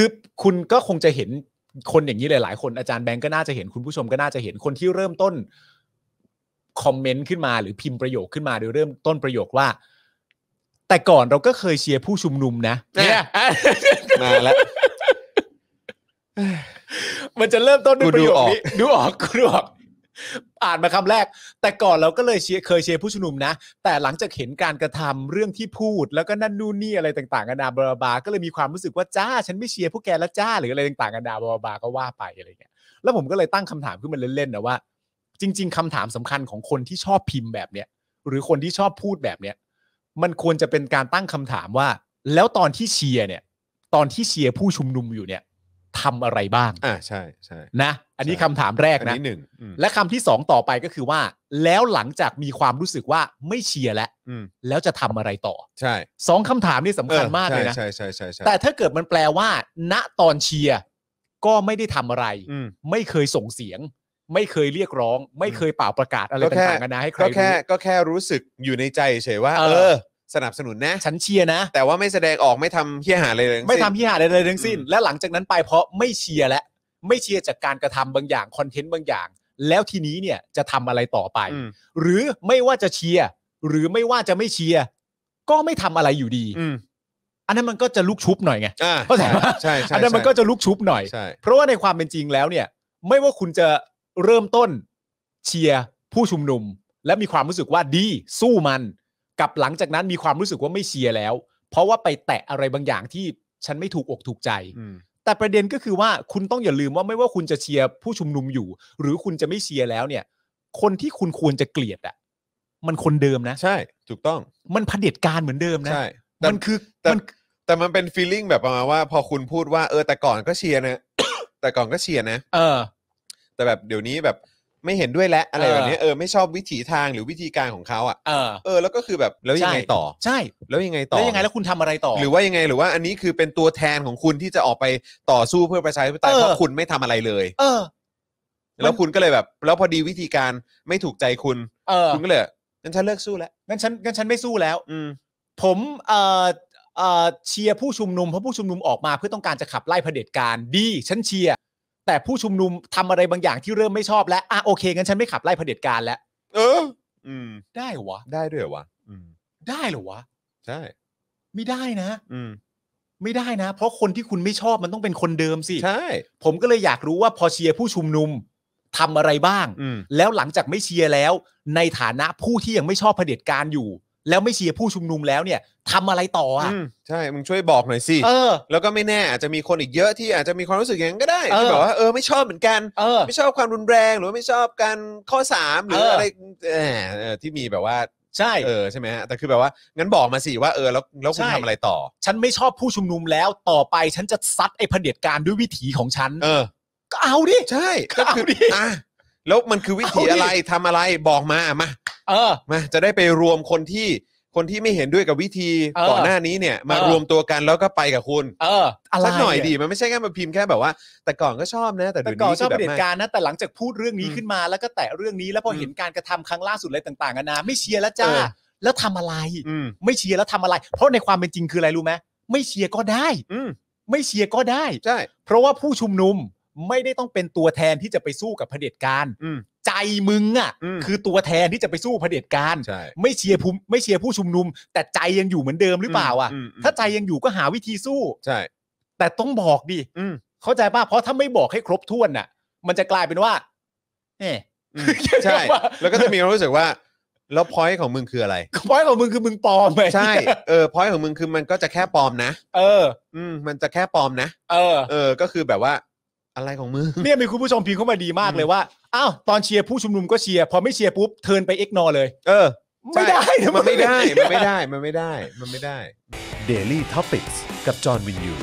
คือ คุณก็คงจะเห็นคนอย่างนี้หลายๆคน อาจารย์แบงก์ก็น่าจะเห็นคุณผู้ชมก็น่าจะเห็นคนที่เริ่มต้นคอมเมนต์ขึ้นมา หรือพิมพ์ประโยคขึ้นมาโดยเริ่มต้นประโยคว่า แต่ก่อนเราก็เคยเชียร์ผู้ชุมนุมนะเนี่ยมาแล้ว มันจะเริ่มต้นด้วยประโยคนี้ดูออก ดูออกอ่านมาคำแรก แต่ก่อนเราก็เลยเชยเคยเชียร์ผู้ชุมนุมนะแต่หลังจากเห็นการกระทำเรื่องที่พูดแล้วก็นั่นนู่นนี่อะไรต่างๆกันาบาบาก็เลยมีความรู้สึกว่าจ้าฉันไม่เชียร์ผู้แกและจ้าหรืออะไรต่างๆกันาบาบาก็ว่าไปอะไรเงี้ยแล้วผมก็เลยตั้งคำถามขึ้นมาเล่นๆนะว่า จริงๆ คำถามสำคัญของคนที่ชอบพิมพ์แบบเนี้ยหรือคนที่ชอบพูดแบบเนี้ยมันควรจะเป็นการตั้งคำถามว่า แล้วตอนที่เชียร์เนี่ย ตอนที่เชียร์ผู้ชุมนุมอยู่เนี่ย ทำอะไรบ้างอ่าใช่ใช่นะอันนี้คำถามแรกนะอันนี้หนึ่งและคำที่สองต่อไปก็คือว่า แล้วหลังจากมีความรู้สึกว่าไม่เชียร์แล้วแล้วจะทำอะไรต่อ ใช่สองคำถามนี่สำคัญมากเลยนะใช่ใช่ใช่ใช่แต่ถ้าเกิดมันแปลว่า ณตอนเชียร์ก็ไม่ได้ทำอะไรไม่เคยส่งเสียง ไม่เคยเรียกร้อง ไม่เคยเป่าประกาศอะไรก็แค่ต่างๆกันานะให้ใครก็รู้แค่ ก็แค่รู้สึกอยู่ในใจเฉยว่าเออสนับสนุนนะฉันเชียร์นะ แต่ว่าไม่แสดงออกไม่ทำเฮี้ยหาอะไรเลย ไม่ทำพิหาอะไรเลยทั้งสิ้น และหลังจากนั้นไปเพราะไม่เชียร์แล้วไม่เชียร์จากการกระทำบางอย่างคอนเทนต์บางอย่าง แล้วทีนี้เนี่ยจะทำอะไรต่อไป หรือไม่ว่าจะเชียร์หรือไม่ว่าจะไม่เชียร์ก็ไม่ทำอะไรอยู่ดีอือันนั้นมันก็จะลุกชุบหน่อยไงอ่าเข้าใจหมใช่ใช่อันนั้นมันก็จะลุกชุบหน่อยใช่เพราะว่าในความเป็นจริงแล้ว เนี่ย ไม่ว่าคุณจะเริ่มต้นเชียร์ผู้ชุมนุม และมีความรู้สึกว่าดีสู้มัน กับหลังจากนั้นมีความรู้สึกว่าไม่เชียร์แล้ว เพราะว่าไปแตะอะไรบางอย่างที่ฉันไม่ถูกอกถูกใจแต่ประเด็นก็คือว่าคุณต้องอย่าลืมว่าไม่ว่าคุณจะเชียร์ผู้ชุมนุมอยู่ หรือคุณจะไม่เชียร์แล้วเนี่ย คนที่คุณควรจะเกลียดอะมันคนเดิมนะ ใช่ ถูกต้อง มันเผด็จการเหมือนเดิมนะใช่มันคือแตแมันแต่มันเป็นฟีลิ่งแบบประมาณว่า พอคุณพูดว่า เออ แต่ก่อนก็เชียร์นะ แต่ก่อนก็เชียร์นะเออแต่แบบเดี๋ยวนี้แบบไม่เห็นด้วยและอะไรแบบนี้เออไม่ชอบวิถีทางหรือวิธีการของเขาอ่ะเออเออ แล้วก็คือแบบ แล้วยังไงต่อ ใช่แล้วยังไง ต่อแล้วยังไงแล้วคุณทำอะไรต่อ หรือว่ายังไง หรือว่าอันนี้คือเป็นตัวแทนของคุณที่จะออกไปต่อสู้เพื่อประชาธิปไตยเพราะคุณไม่ทำอะไรเลย เออ แล้วคุณก็เลยแบบ แล้วพอดีวิธีการไม่ถูกใจคุณเออคุณก็เลยงั้นฉันเลิกสู้แล้วงั้นฉันงั้นฉันไม่สู้แล้ว อืม ผมเอ่อเอ่อเชียร์ผู้ชุมนุมเพราะผู้ชุมนุมออกมา เพื่อต้องการจะขับไล่เผด็จการดีฉันเชียร์แต่ผู้ชุมนุมทำอะไรบางอย่างที่เริ่มไม่ชอบ แล้วอ่ะโอเคงั้นฉันไม่ขับไล่เผด็จการแล้ว เออ อืม ได้เหรอวะ ได้ด้วยเหรอวะ อืม ได้เหรอวะใช่ ไม่ได้นะ อืม ไม่ได้นะ เพราะคนที่คุณไม่ชอบมันต้องเป็นคนเดิมสิ ใช่ ผมก็เลยอยากรู้ว่าพอเชียร์ผู้ชุมนุมทำอะไรบ้าง แล้วหลังจากไม่เชียร์แล้วในฐานะผู้ที่ยังไม่ชอบเผด็จการอยู่แล้วไม่เชียร์ผู้ชุมนุมแล้วเนี่ยทำอะไรต่ออ่ะใช่ มึงช่วยบอกหน่อยสิเออแล้วก็ไม่แน่ อาจจะมีคนอีกเยอะที่อาจจะมีความรู้สึกอย่างนั้นก็ได้ที่แบบว่าเออไม่ชอบเหมือนกันเออไม่ชอบความรุนแรงหรือไม่ชอบการข้อสามหรืออออะไรเออที่มีแบบว่าใช่เออใช่ไหมฮะแต่คือแบบว่างั้นบอกมาสิ ว่าเออแล้วแล้วคุณทำอะไรต่อฉันไม่ชอบผู้ชุมนุมแล้วต่อไปฉันจะซัดไอ้เผด็จการด้วยวิถีของฉัน เออก็เอาดิใช่ก็คือเอาดิอ่ะแล้วมันคือวิถีออะไรทำอะไรบอกมามาเออมา จะได้ไปรวมคนที่คนที่ไม่เห็นด้วยกับวิธีก่อนหน้านี้เนี่ยมารวมตัวกันแล้วก็ไปกับคุณเออะไรสักหน่อยดีมันไม่ใช่แค่มาพิมพ์แค่แบบว่าแต่ก่อนก็ชอบนะ แต่แต่เดี๋ยวก่อนี้ชอบเปลด็ยนการนะ แต่หลังจากพูดเรื่องนี้ขึ้นมาแล้วก็แตะเรื่องนี้แล้วพอเห็นการกระทำครั้งล่าสุดอะไรต่างๆกันนะไม่เชียร์แล้วจ้าแล้วทำอะไรไม่เชียร์แล้วทำอะไร เพราะในความเป็นจริงคืออะไรรู้ไหมไม่เชียร์ก็ได้อืไม่เชียร์ก็ได้ใช่เพราะว่าผู้ชุมนุมไม่ได้ต้องเป็นตัวแทนที่จะไปสู้กับเผด็จการใจมึง อ่ะ คือตัวแทนที่จะไปสู้เผด็จการ ไม่เชียร์ผู้ไม่เชียร์ผู้ชุมนุม แต่ใจยังอยู่เหมือนเดิมหรือเปล่าอ่ะถ้าใจยังอยู่ก็หาวิธีสู้ ใช่ แต่ต้องบอกดิเข้าใจป่ะเพราะถ้าไม่บอกให้ครบถ้วนอ่ะ มันจะกลายเป็นว่าเอ๊ใช่ แล้วก็จะมีความรู้สึกว่า แล้วพอยต์ของมึงคืออะไรพอยของมึงคือมึงปลอมไปใช่เออพอยต์ของมึงคือมันก็จะแค่ปลอมนะเออ อืมมันจะแค่ปลอมนะเออเออ ก็คือแบบว่าอะไรของมึงเนี่ยมีคุณผู้ชมพิมพ์เข้ามาดีมากเลยว่าอ้าวตอนเชียร์ผู้ชุมนุมก็เชียร์พอไม่เชียร์ปุ๊บ เทินไปเอ็กนอเลย เออไม่ได้มันไม่ได้ มันไม่ได้มันไม่ได้มันไม่ได้ Daily Topics กับจอห์นวินยู